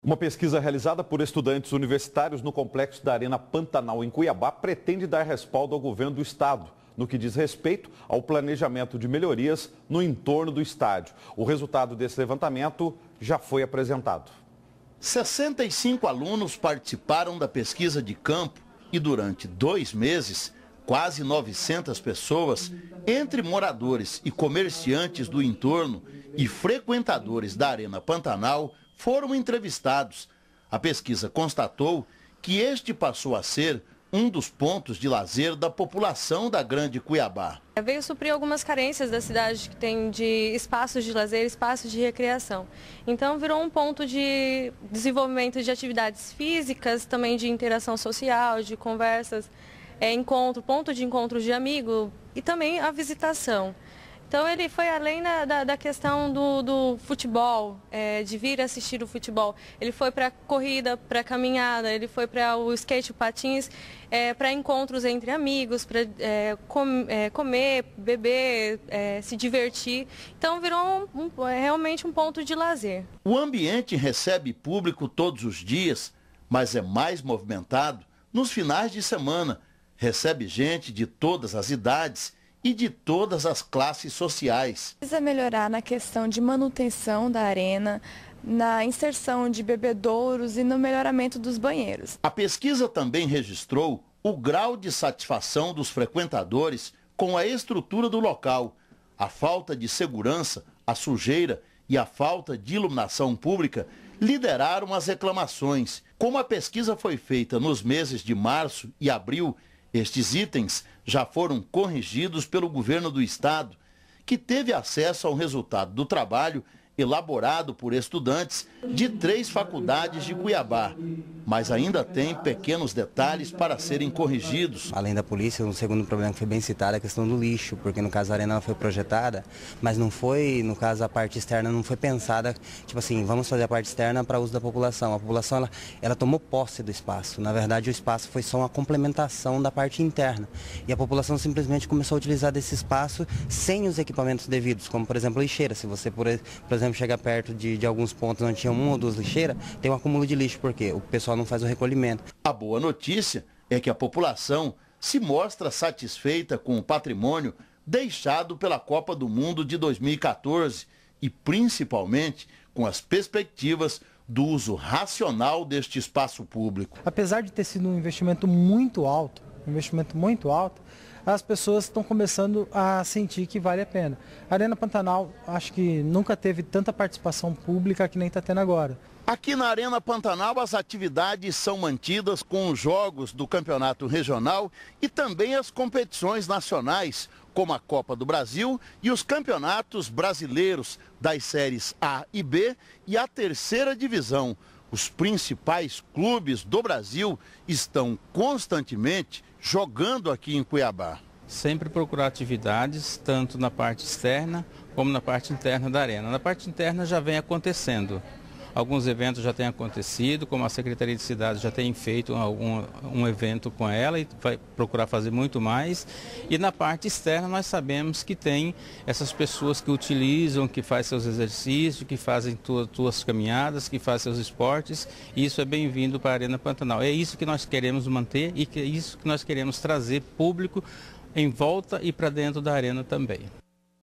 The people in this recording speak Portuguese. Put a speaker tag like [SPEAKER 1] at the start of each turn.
[SPEAKER 1] Uma pesquisa realizada por estudantes universitários no complexo da Arena Pantanal, em Cuiabá, pretende dar respaldo ao governo do estado no que diz respeito ao planejamento de melhorias no entorno do estádio. O resultado desse levantamento já foi apresentado. 65 alunos participaram da pesquisa de campo e, durante dois meses, quase 900 pessoas, entre moradores e comerciantes do entorno e frequentadores da Arena Pantanal, foram entrevistados. A pesquisa constatou que este passou a ser um dos pontos de lazer da população da Grande Cuiabá.
[SPEAKER 2] É, veio suprir algumas carências da cidade que tem de espaços de lazer, espaços de recreação. Então virou um ponto de desenvolvimento de atividades físicas, também de interação social, de conversas, é, encontro, ponto de encontro de amigo e também a visitação. Então ele foi além da, da, da questão do, do futebol, é, de vir assistir o futebol. Ele foi para corrida, para caminhada, ele foi para o skate, o patins, é, para encontros entre amigos, para é, com, é, comer, beber, é, se divertir. Então virou um, um, é, realmente um ponto de lazer.
[SPEAKER 1] O ambiente recebe público todos os dias, mas é mais movimentado nos finais de semana. Recebe gente de todas as idades e de todas as classes sociais.
[SPEAKER 2] Precisa melhorar na questão de manutenção da arena, na inserção de bebedouros e no melhoramento dos banheiros.
[SPEAKER 1] A pesquisa também registrou o grau de satisfação dos frequentadores com a estrutura do local, a falta de segurança, a sujeira e a falta de iluminação pública lideraram as reclamações. Como a pesquisa foi feita nos meses de março e abril estes itens já foram corrigidos pelo governo do estado, que teve acesso ao resultado do trabalho elaborado por estudantes de três faculdades de Cuiabá. Mas ainda tem pequenos detalhes para serem corrigidos.
[SPEAKER 3] Além da polícia, um segundo problema que foi bem citado é a questão do lixo, porque no caso a arena foi projetada, mas não foi, no caso a parte externa não foi pensada, tipo assim, vamos fazer a parte externa para uso da população. A população ela, ela tomou posse do espaço. Na verdade, o espaço foi só uma complementação da parte interna. E a população simplesmente começou a utilizar desse espaço sem os equipamentos devidos, como por exemplo lixeira. Se você, por exemplo, exemplo, chega perto de, de alguns pontos onde tinha uma ou duas lixeiras, tem um acúmulo de lixo, porque o pessoal não faz o recolhimento. A boa notícia é que a população
[SPEAKER 1] se mostra satisfeita com o patrimônio deixado pela Copa do Mundo de 2014 e principalmente com as perspectivas do uso racional deste espaço público.
[SPEAKER 3] Apesar de ter sido um investimento muito alto, investimento muito alto, as pessoas estão começando a sentir que vale a pena. A Arena Pantanal, acho que nunca teve tanta participação pública que nem está tendo agora.
[SPEAKER 1] Aqui na Arena Pantanal, as atividades são mantidas com os jogos do campeonato regional e também as competições nacionais, como a Copa do Brasil e os campeonatos brasileiros das séries A e B e a terceira divisão. Os principais clubes do Brasil estão constantemente jogando aqui em Cuiabá.
[SPEAKER 4] Sempre procurar atividades, tanto na parte externa como na parte interna da arena. Na parte interna já vem acontecendo. Alguns eventos já têm acontecido, como a Secretaria de Cidade já tem feito um, um evento com ela e vai procurar fazer muito mais. E na parte externa nós sabemos que tem essas pessoas que utilizam, que fazem seus exercícios, que fazem suas caminhadas, que fazem seus esportes. E isso é bem-vindo para a Arena Pantanal. É isso que nós queremos manter e que é isso que nós queremos trazer público em volta e para dentro da arena também.